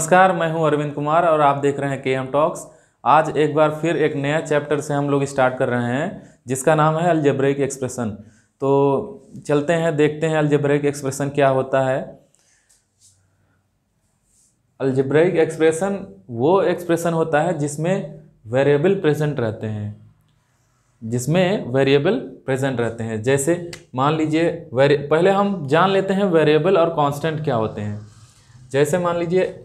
नमस्कार मैं हूं अरविंद कुमार और आप देख रहे हैं के एम टॉक्स आज एक बार फिर एक नया चैप्टर से हम लोग स्टार्ट कर रहे हैं जिसका नाम है अल्जेब्रिक एक्सप्रेशन तो चलते हैं देखते हैं अल्जेब्रिक एक्सप्रेशन क्या होता है अल्जेब्रिक एक्सप्रेशन वो एक्सप्रेशन होता है जिसमें वेरिएबल प्रेजेंट रहते हैं जिसमें वेरिएबल प्रेजेंट रहते हैं जैसे मान लीजिए पहले हम जान लेते हैं वेरिएबल और कांस्टेंट क्या होते हैं जैसे मान लीजिए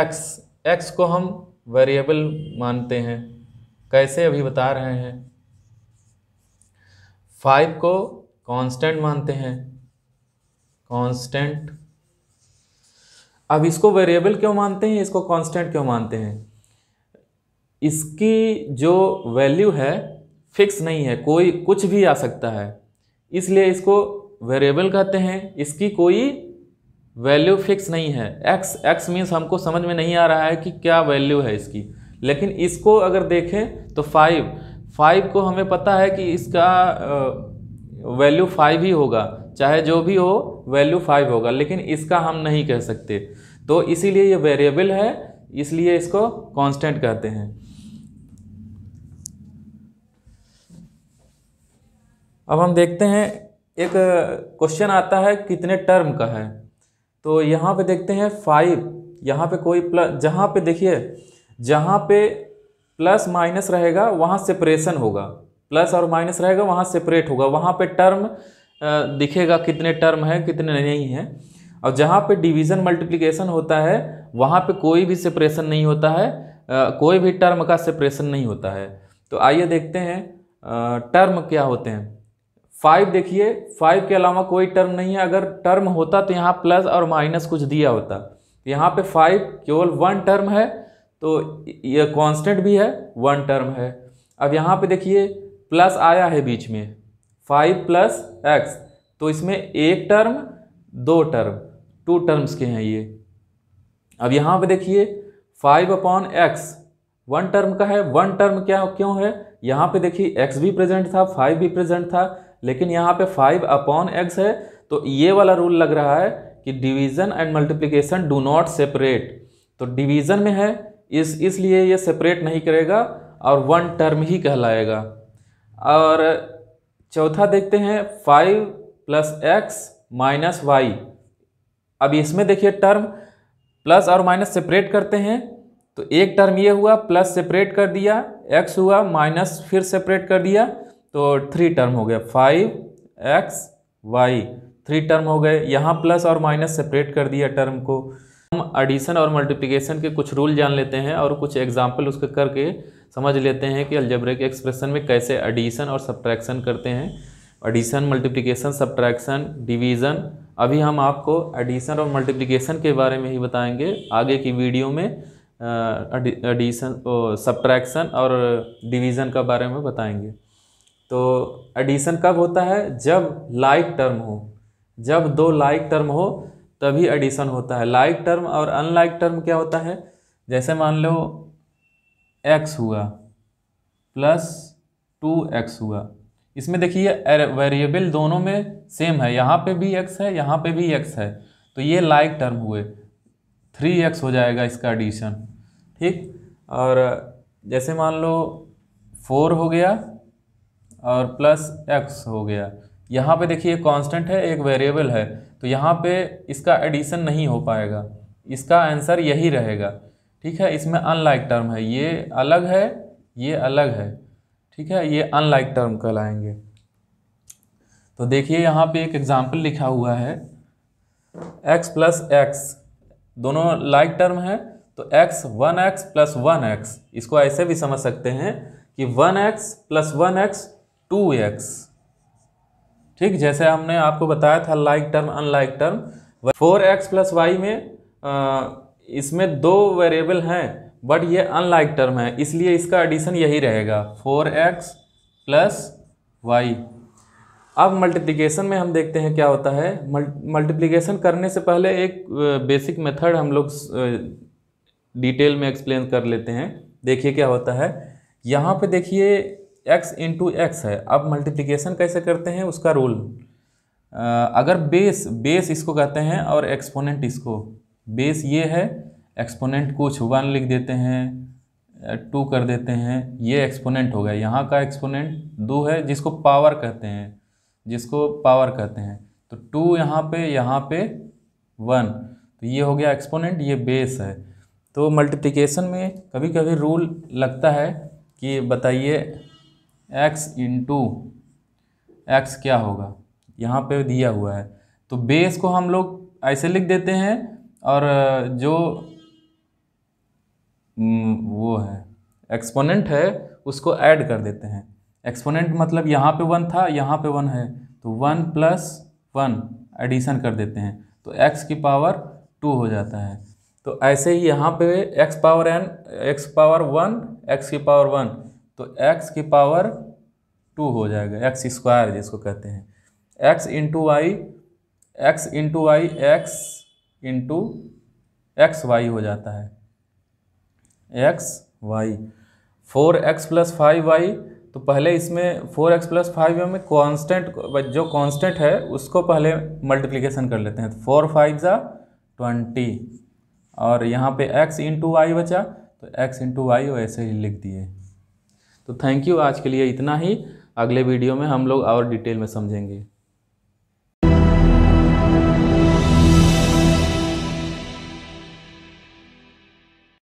एक्स एक्स को हम वेरिएबल मानते हैं कैसे अभी बता रहे हैं फाइव को कांस्टेंट मानते हैं कांस्टेंट अब इसको वेरिएबल क्यों मानते हैं इसको कांस्टेंट क्यों मानते हैं इसकी जो वैल्यू है फिक्स नहीं है कोई कुछ भी आ सकता है इसलिए इसको वेरिएबल कहते हैं इसकी कोई वैल्यू फिक्स नहीं है एक्स एक्स मीन्स हमको समझ में नहीं आ रहा है कि क्या वैल्यू है इसकी लेकिन इसको अगर देखें तो फाइव फाइव को हमें पता है कि इसका वैल्यू फाइव ही होगा चाहे जो भी हो वैल्यू फाइव होगा लेकिन इसका हम नहीं कह सकते तो इसीलिए ये वेरिएबल है इसलिए इसको कांस्टेंट कहते हैं अब हम देखते हैं एक क्वेश्चन आता है कितने टर्म का है तो यहाँ पे देखते हैं फाइव यहाँ पे कोई प्लस जहाँ पे देखिए जहाँ पे प्लस माइनस रहेगा वहाँ सेपरेशन होगा प्लस और माइनस रहेगा वहाँ सेपरेट होगा वहाँ पे टर्म दिखेगा कितने टर्म है कितने नहीं हैं और जहाँ पे डिवीज़न मल्टीप्लिकेशन होता है वहाँ पे कोई भी सेपरेशन नहीं होता है कोई भी टर्म का सेपरेशन नहीं होता है तो आइए देखते हैं टर्म क्या होते हैं फाइव देखिए फाइव के अलावा कोई टर्म नहीं है अगर टर्म होता तो यहाँ प्लस और माइनस कुछ दिया होता यहाँ पे फाइव केवल वन टर्म है तो ये कांस्टेंट भी है वन टर्म है अब यहाँ पे देखिए प्लस आया है बीच में फाइव प्लस एक्स तो इसमें एक टर्म दो टर्म टू टर्म्स के हैं ये अब यहाँ पे देखिए five upon x one term का है वन टर्म क्या क्यों है यहाँ पे देखिए एक्स भी प्रेजेंट था फाइव भी प्रेजेंट था लेकिन यहाँ पे फाइव अपॉन एक्स है तो ये वाला रूल लग रहा है कि division and multiplication do not separate तो डिवीज़न में है इस इसलिए ये सेपरेट नहीं करेगा और वन टर्म ही कहलाएगा और चौथा देखते हैं five plus x minus y अब इसमें देखिए टर्म प्लस और माइनस सेपरेट करते हैं तो एक टर्म ये हुआ प्लस सेपरेट कर दिया एक्स हुआ माइनस फिर सेपरेट कर दिया तो थ्री टर्म हो गया five x y three term हो गए यहाँ प्लस और माइनस सेपरेट कर दिया टर्म को हम एडिशन और मल्टीप्लिकेशन के कुछ रूल जान लेते हैं और कुछ एग्जाम्पल उसके करके समझ लेते हैं कि अलजबरे के एक्सप्रेशन में कैसे एडिशन और सब्ट्रैक्शन करते हैं एडिशन मल्टीप्लिकेशन सब्ट्रैक्शन डिवीज़न अभी हम आपको एडिशन और मल्टीप्लिकेशन के बारे में ही बताएंगे आगे की वीडियो में एडिशन सब्ट्रैक्शन और डिवीज़न का बारे में बताएंगे तो एडिशन कब होता है जब लाइक टर्म हो जब दो लाइक टर्म हो तभी एडिशन होता है लाइक टर्म और अनलाइक टर्म क्या होता है जैसे मान लो एक्स हुआ प्लस टू एक्स हुआ इसमें देखिए वेरिएबल दोनों में सेम है यहाँ पे भी एक्स है यहाँ पे भी एक्स है तो ये लाइक टर्म हुए थ्री एक्स हो जाएगा इसका एडिशन ठीक और जैसे मान लो फोर हो गया और प्लस एक्स हो गया यहाँ पे देखिए कांस्टेंट है एक वेरिएबल है तो यहाँ पे इसका एडिशन नहीं हो पाएगा इसका आंसर यही रहेगा ठीक है इसमें अनलाइक टर्म है ये अलग है ये अलग है ठीक है ये अनलाइक टर्म कहलाएंगे तो देखिए यहाँ पे एक एग्जाम्पल लिखा हुआ है x प्लस एक्स दोनों लाइक टर्म है तो x one x plus one x इसको ऐसे भी समझ सकते हैं कि one x plus one x two x ठीक जैसे हमने आपको बताया था like term unlike term four x plus y में आ, इसमें दो वेरिएबल हैं बट ये अनलाइक टर्म है इसलिए इसका एडिशन यही रहेगा फोर एक्स प्लस वाई अब मल्टीप्लिकेशन में हम देखते हैं क्या होता है मल्टीप्लिकेशन करने से पहले एक बेसिक मेथड हम लोग डिटेल में एक्सप्लेन कर लेते हैं देखिए क्या होता है यहाँ पे देखिए एक्स इंटू एक्स है अब मल्टीप्लिकेशन कैसे करते हैं उसका रूल अगर बेस बेस इसको कहते हैं और एक्सपोनेंट इसको बेस ये है एक्सपोनेंट कुछ वन लिख देते हैं टू कर देते हैं ये एक्सपोनेंट हो गया यहाँ का एक्सपोनेंट दो है जिसको पावर कहते हैं जिसको पावर कहते हैं तो टू यहाँ पे यहाँ पे वन तो ये हो गया एक्सपोनेंट ये बेस है तो मल्टीप्लिकेशन में कभी कभी रूल लगता है कि बताइए एक्स इंटू एक्स क्या होगा यहाँ पे दिया हुआ है तो बेस को हम लोग ऐसे लिख देते हैं और जो हम्म, वो है एक्सपोनेंट है उसको ऐड कर देते हैं एक्सपोनेंट मतलब यहाँ पे वन था यहाँ पे वन है तो वन प्लस वन एडिशन कर देते हैं तो एक्स की पावर टू हो जाता है तो ऐसे ही यहाँ पे x power n x power one x की पावर वन तो x की पावर टू हो जाएगा एक्स स्क्वायर जिसको कहते हैं x into y x into y x into x y हो जाता है x y four x plus five y तो पहले इसमें फोर एक्स प्लस फाइव में कॉन्स्टेंट जो कॉन्स्टेंट है उसको पहले मल्टीप्लीकेशन कर लेते हैं तो फोर फाइव ज़ा ट्वेंटी और यहाँ पे x इंटू वाई बचा तो x इंटू वाई वैसे ही लिख दिए तो थैंक यू आज के लिए इतना ही अगले वीडियो में हम लोग और डिटेल में समझेंगे